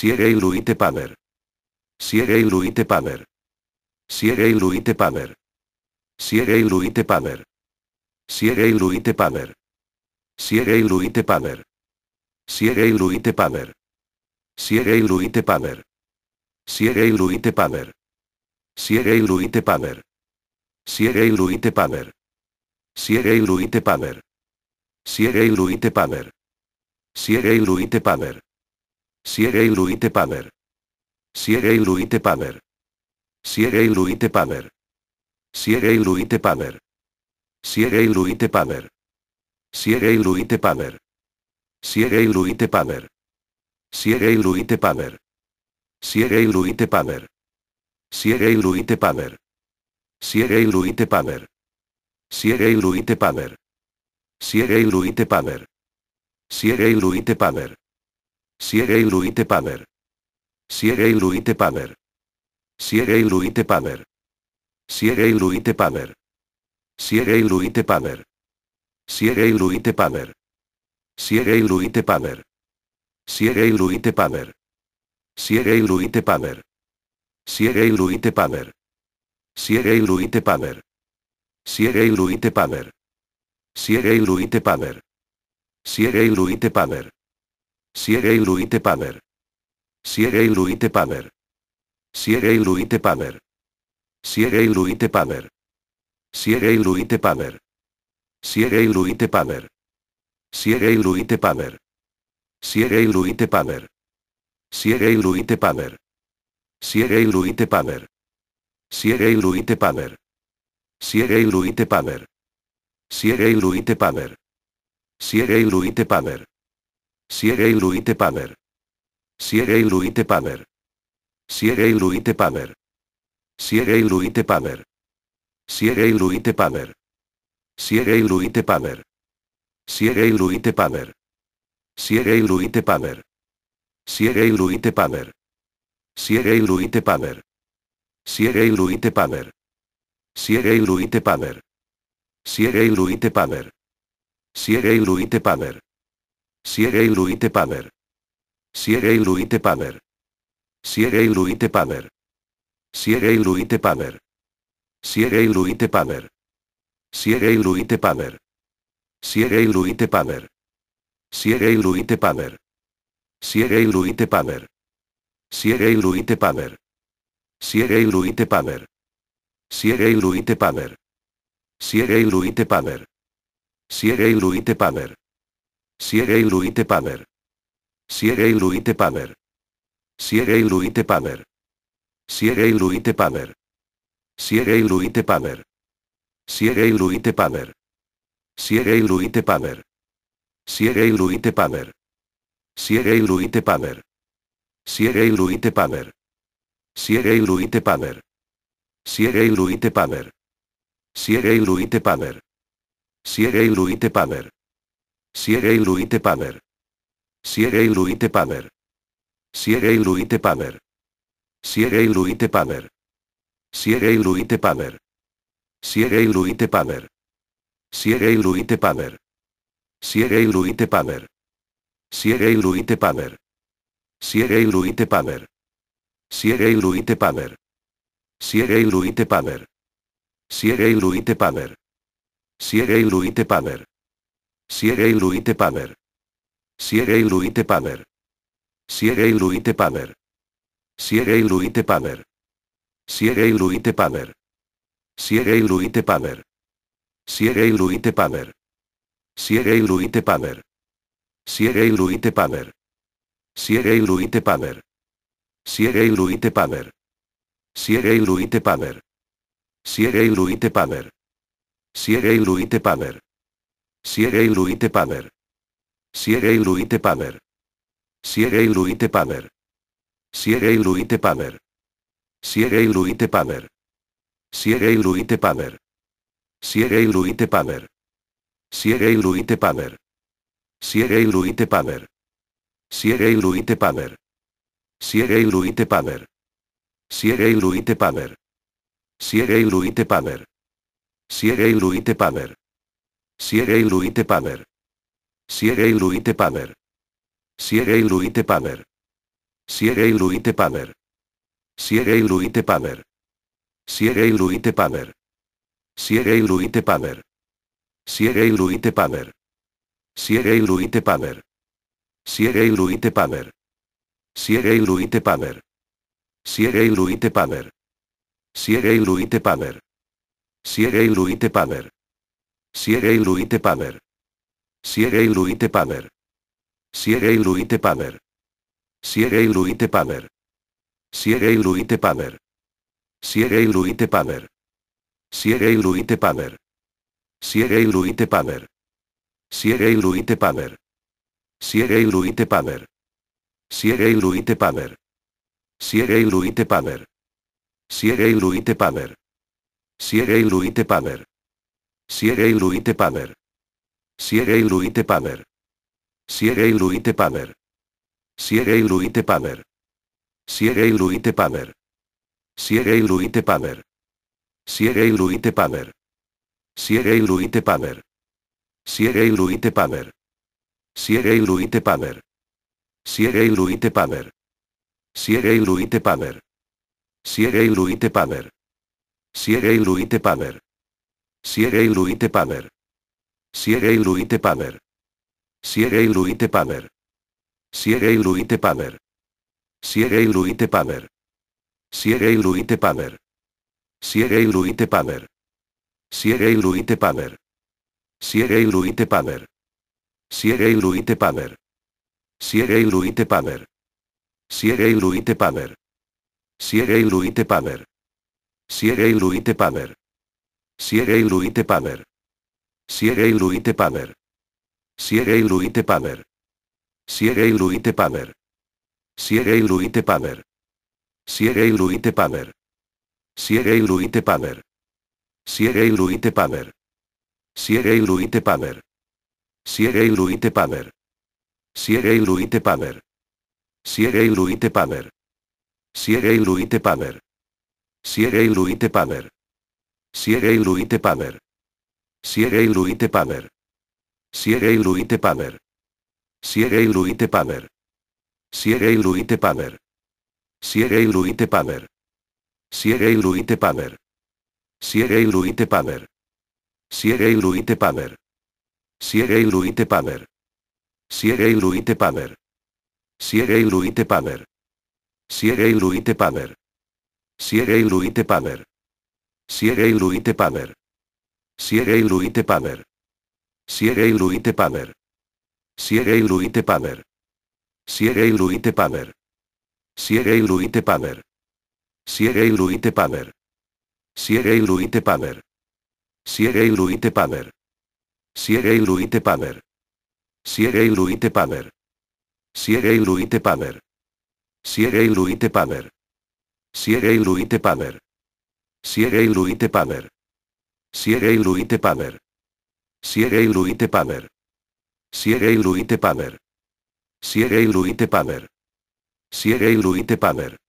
Siege Luite Power. Siege Luite Power. Siege Luite Power. Siege Luite Power. Siege Luite Power. Siege Luite Power. Siege Luite Power. Siege Luite Power. Siege Luite Power. Siege Luite Power. Siege Luite Power. Siege Luite Power. Siege Luite Power. Luite Power. Siege luite Power. Siege luite Power. Siege luite Power. Siege luite Power. Siege luite Power. Siege luite Power. Siege luite Power. Siege luite Power. Siege luite Power. Siege luite Power. Siege luite Power. Siege luite Power. Siege Iruite Power. Power. Siege Luite Power. Siege Luite Power. Siege Luite Power. Siege Luite Power. Siege Luite Power. Siege Luite Power. Siege Luite Power. Siege Luite Power. Siege Luite Power. Siege Luite Power. Siege Luite Power. Siege Luite Power. Luite Power. Luite Power. Siege Luite Power. Siege Luite paver. Siege Luite Power. Siege Luite paver. Siege Luite Power. Siege Luite paver. Siege Luite Power. Siege Luite paver. Siege Luite Power. Siege Luite pamer. Luite Luite Luite Siege y Luite Power. te y Luite Power. Siege y Luite pamer. Siege y Luite Paver. Siege y Luite te Siege y Luite pamer. Siege y Luite Power. Siege y Luite Power. Siege y Luite Paver. Sieg y Luite Power. Siege y Luite Luite Luite Luite Paver. Siege y Luite Paver. Siege y Luite Paver. Siege y Luite Paver. Siege y Luite Paver. Siege y Luite Paver. Siege y Luite Paver. Siege y Luite Paver. Siege y Luite Paver. Siege y Luite Paver. Siege y Luite Paver. Luite Luite Luite Siegei Luite Power. Siegei Luite Power. Siegei Luite ruite Siegei Luite Power. Siegei Luite Sieg Siegei Luite Power. Siegei Luite ruite Siegei Luite Power. Siegei Luite Sieg Siegei Luite Power. Siegei Luite ruite Siegei Luite Power. Siegei Luite Sieg Siegei Luite pamer. Siege Iruite Paver. Siege luite Paver. Siege Iruite Paver. Siege Iruite Paver. Siege Iruite Paver. Siege luite Paver. Siege Iruite Paver. Siege Iruite Paver. Siege Iruite Paver. Siege luite Paver. Siege Iruite Paver. Siege Iruite Paver. Siege Iruite Paver. Siege luite Paver. Siegei Luite Paver. Siegei Luite Paver. Siegei Luite Paver. Siegei Luite Paver. Siegei Luite Paver. Siegei Luite Paver. Siegei Luite Paver. Siegei Luite Paver. Siegei Luite Paver. Siegei Luite Paver. Siegei Luite Paver. Siegei Luite Paver. Siegei Luite Paver. Siegei Luite Paver. Siege Ruite Paver. y Ruite Paver. y Ruite Paver. y Ruite Paver. y Ruite Paver. y Ruite Paver. y Ruite Paver. y Ruite Paver. y Ruite Paver. y Ruite Paver. y Ruite Paver. y Ruite Paver. y Ruite Paver. y Ruite Paver. Siege Luite Power. Siege Luite Power. Siege Luite Power. Siege Luite Power. Siege Luite Power. Siege Luite Power. Siege Luite Power. Siege Luite Power. Siege Luite Power. Siege Luite Power. Siege Luite Power. Siege Luite Luite Luite Power. Siege Iruite Paver. y Iruite Paver. Siege luite Paver. Siege Iruite Paver. Siege Iruite Paver. y Iruite Paver. Siege Iruite Paver. Siege Iruite Paver. Siege Iruite Paver. y Iruite Paver. Paver. Paver. Siege Luite Power. Siege Luite Power. Siege Luite Power. Siege Luite Power. Siege Luite Power. Siege Luite Power. Siege Luite Power. Siege Luite Power. Siege Luite Power. Siege Luite Power. Siege Luite Power. Siege Luite Luite Luite Power. Siege pamer. Sieg y ruite Paver. Siege y ruite Siege Iruite y ruite Iruite Paver. y ruite pamer. Sieg y ruite Siege Iruite y ruite Iruite Paver. y ruite pamer. Sieg y ruite Siege Iruite y ruite y ruite pamer. Siegei Luite Power. Siegei Luite pamer. Siegei Luite Power. Siegei Luite Power. Siegei Luite Power. Siegei Luite pamer. Siegei Luite Power. Siegei Luite Power. Siegei Luite Power. Siegei Luite pamer. Siegei Luite Siegei Luite Siegei Luite Siegei Siege Iruite Paver. Siege Iruite Paver. Siege Iruite Paver. Siege Iruite Paver. Siege Iruite Paver. Siege Iruite Paver. Siege Iruite Paver. Siege Iruite Paver. Siege Iruite Paver. Siege Iruite Paver. Paver. Paver. Siege Luite Power. Siege Luite Power. Siege Luite Power. Siege Luite Power. Siege Luite Power. Siege Luite Power. Siege Luite Power. Siege Luite Power. Siege Luite Power. Siege Luite Power. Siege Luite Power. Siege Luite Luite Siege Iruite Paver. Siege Iruite Paver. Siege Iruite Paver. Siege Iruite Paver. Siege Iruite Paver. Siege Iruite Paver.